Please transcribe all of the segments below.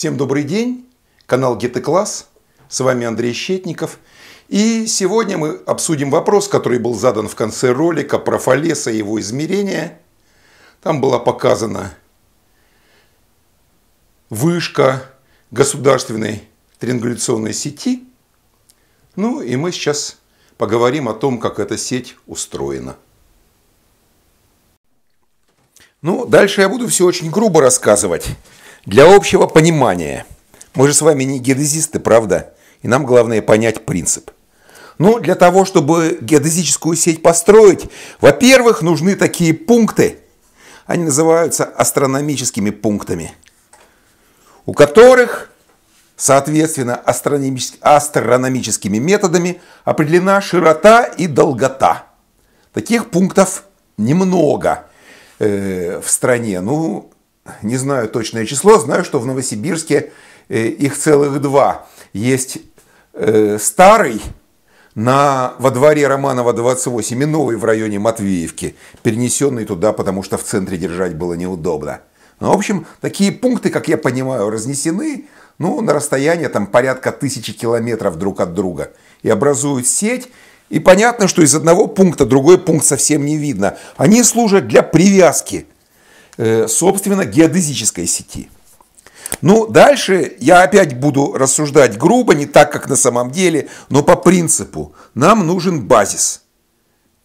Всем добрый день, канал Геты Класс, с вами Андрей Щетников. И сегодня мы обсудим вопрос, который был задан в конце ролика про Фалеса и его измерения. Там была показана вышка государственной триангуляционной сети. Ну и мы сейчас поговорим о том, как эта сеть устроена. Ну, дальше я буду все очень грубо рассказывать, для общего понимания. Мы же с вами не геодезисты, правда? И нам главное понять принцип. Ну, для того, чтобы геодезическую сеть построить, во-первых, нужны такие пункты. Они называются астрономическими пунктами, у которых, соответственно, астрономическими методами определена широта и долгота. Таких пунктов немного э, в стране. Ну, не знаю точное число, знаю, что в Новосибирске э, их целых два. Есть э, старый на, во дворе Романова 28 и новый в районе Матвеевки, перенесенный туда, потому что в центре держать было неудобно. Ну, в общем, такие пункты, как я понимаю, разнесены ну, на расстояние там, порядка тысячи километров друг от друга и образуют сеть. И понятно, что из одного пункта другой пункт совсем не видно. Они служат для привязки – Э, собственно, геодезической сети. Ну, дальше я опять буду рассуждать грубо, не так, как на самом деле, но по принципу. Нам нужен базис.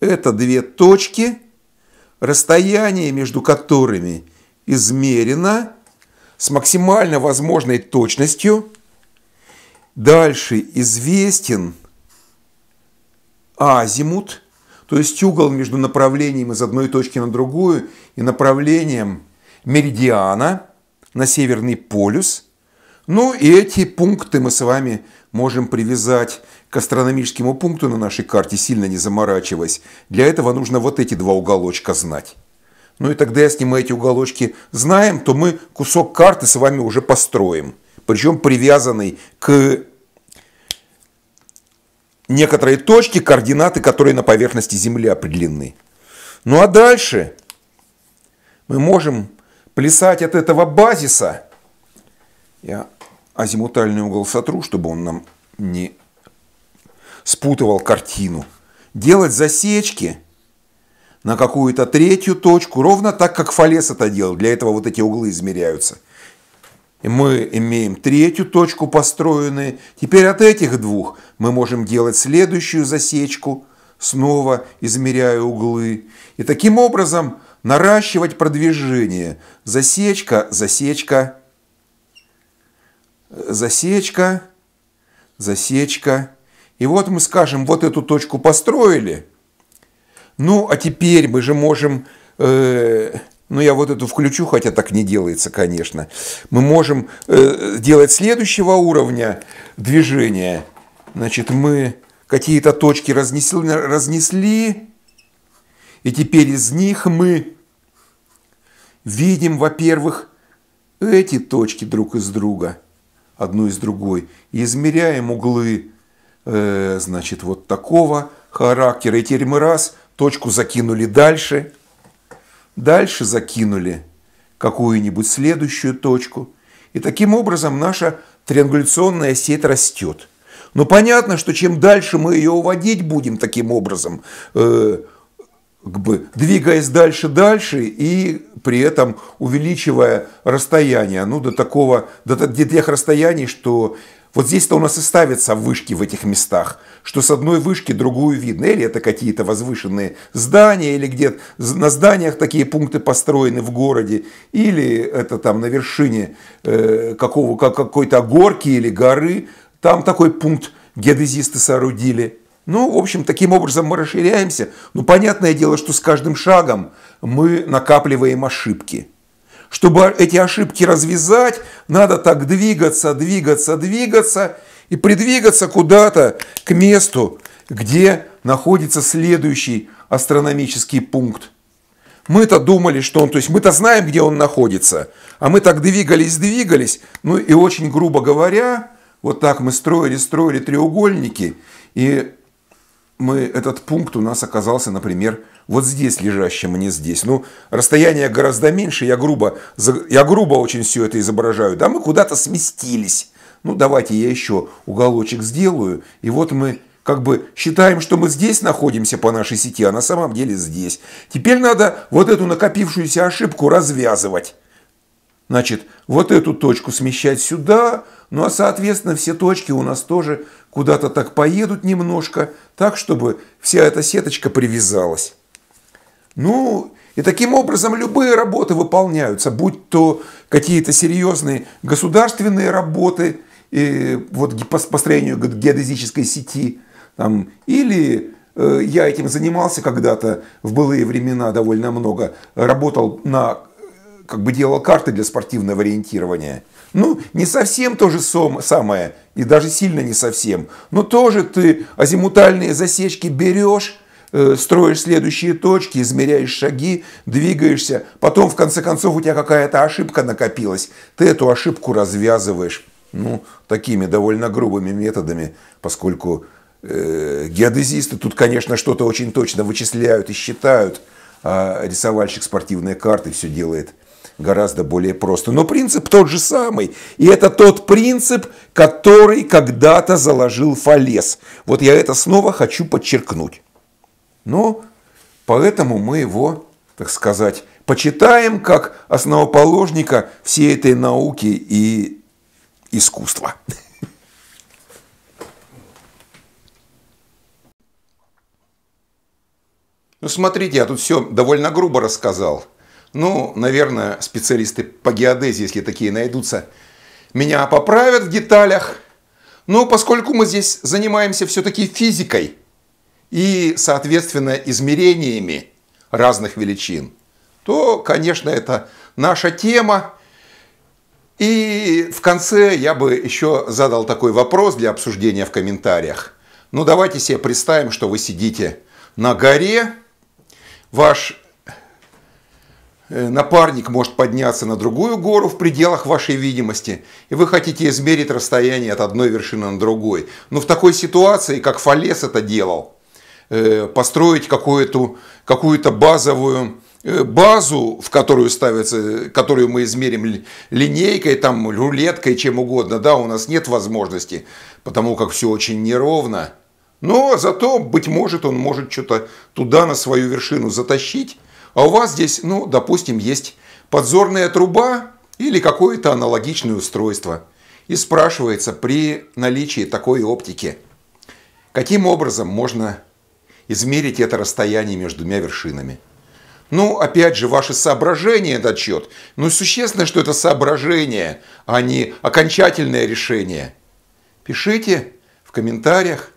Это две точки, расстояние между которыми измерено с максимально возможной точностью. Дальше известен азимут – то есть угол между направлением из одной точки на другую и направлением меридиана на северный полюс. Ну и эти пункты мы с вами можем привязать к астрономическому пункту на нашей карте, сильно не заморачиваясь. Для этого нужно вот эти два уголочка знать. Ну и тогда, если мы эти уголочки знаем, то мы кусок карты с вами уже построим. Причем привязанный к некоторые точки, координаты, которые на поверхности Земли определены. Ну а дальше мы можем плясать от этого базиса. Я азимутальный угол сотру, чтобы он нам не спутывал картину. Делать засечки на какую-то третью точку, ровно так, как Фалес это делал. Для этого вот эти углы измеряются – мы имеем третью точку построенную. Теперь от этих двух мы можем делать следующую засечку, снова измеряя углы. И таким образом наращивать продвижение. Засечка, засечка, засечка, засечка. И вот мы скажем, вот эту точку построили. Ну, а теперь мы же можем... Э, -э ну, я вот эту включу, хотя так не делается, конечно. Мы можем э, делать следующего уровня движения. Значит, мы какие-то точки разнесли, разнесли, и теперь из них мы видим, во-первых, эти точки друг из друга, одну из другой, и измеряем углы, э, значит, вот такого характера. И теперь мы раз точку закинули дальше – Дальше закинули какую-нибудь следующую точку. И таким образом наша триангуляционная сеть растет. Но понятно, что чем дальше мы ее уводить будем таким образом, э, как бы двигаясь дальше, дальше и при этом увеличивая расстояние, ну до такого, до, до тех расстояний, что вот здесь-то у нас и ставятся вышки в этих местах, что с одной вышки другую видно. Или это какие-то возвышенные здания, или где-то на зданиях такие пункты построены в городе, или это там на вершине э, какого, как, какой-то горки или горы, там такой пункт геодезисты соорудили. Ну, в общем, таким образом мы расширяемся. Но ну, понятное дело, что с каждым шагом мы накапливаем ошибки – чтобы эти ошибки развязать, надо так двигаться, двигаться, двигаться и придвигаться куда-то к месту, где находится следующий астрономический пункт. Мы-то думали, что он, то есть мы-то знаем, где он находится, а мы так двигались, двигались, ну и очень грубо говоря, вот так мы строили, строили треугольники, и мы, этот пункт у нас оказался, например, вот здесь лежащим, а не здесь. Ну, расстояние гораздо меньше, я грубо, я грубо очень все это изображаю. Да, мы куда-то сместились. Ну, давайте я еще уголочек сделаю. И вот мы как бы считаем, что мы здесь находимся по нашей сети, а на самом деле здесь. Теперь надо вот эту накопившуюся ошибку развязывать. Значит, вот эту точку смещать сюда, ну а соответственно все точки у нас тоже куда-то так поедут немножко, так, чтобы вся эта сеточка привязалась. Ну, и таким образом любые работы выполняются, будь то какие-то серьезные государственные работы и э, вот по построению геодезической сети, там, или э, я этим занимался когда-то в былые времена довольно много, работал на как бы делал карты для спортивного ориентирования. Ну, не совсем то же самое, и даже сильно не совсем, но тоже ты азимутальные засечки берешь, э, строишь следующие точки, измеряешь шаги, двигаешься. Потом, в конце концов, у тебя какая-то ошибка накопилась. Ты эту ошибку развязываешь. Ну, такими довольно грубыми методами, поскольку э, геодезисты тут, конечно, что-то очень точно вычисляют и считают, а рисовальщик спортивной карты все делает гораздо более просто. Но принцип тот же самый. И это тот принцип, который когда-то заложил Фалес. Вот я это снова хочу подчеркнуть. Но поэтому мы его, так сказать, почитаем как основоположника всей этой науки и искусства. Ну, смотрите, я тут все довольно грубо рассказал. Ну, наверное, специалисты по геодезии, если такие найдутся, меня поправят в деталях. Но поскольку мы здесь занимаемся все-таки физикой и, соответственно, измерениями разных величин, то, конечно, это наша тема. И в конце я бы еще задал такой вопрос для обсуждения в комментариях. Ну, давайте себе представим, что вы сидите на горе, ваш Э, напарник может подняться на другую гору в пределах вашей видимости, и вы хотите измерить расстояние от одной вершины на другой. Но в такой ситуации, как Фалес это делал, э, построить какую-то какую базовую э, базу, в которую ставится, которую мы измерим линейкой, там, рулеткой, чем угодно, да, у нас нет возможности, потому как все очень неровно. Но зато, быть может, он может что-то туда на свою вершину затащить, а у вас здесь, ну, допустим, есть подзорная труба или какое-то аналогичное устройство. И спрашивается, при наличии такой оптики, каким образом можно измерить это расстояние между двумя вершинами? Ну, опять же, ваше соображение, этот счет. Но ну, существенно, что это соображение, а не окончательное решение. Пишите в комментариях.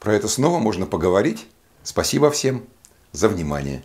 Про это снова можно поговорить. Спасибо всем за внимание.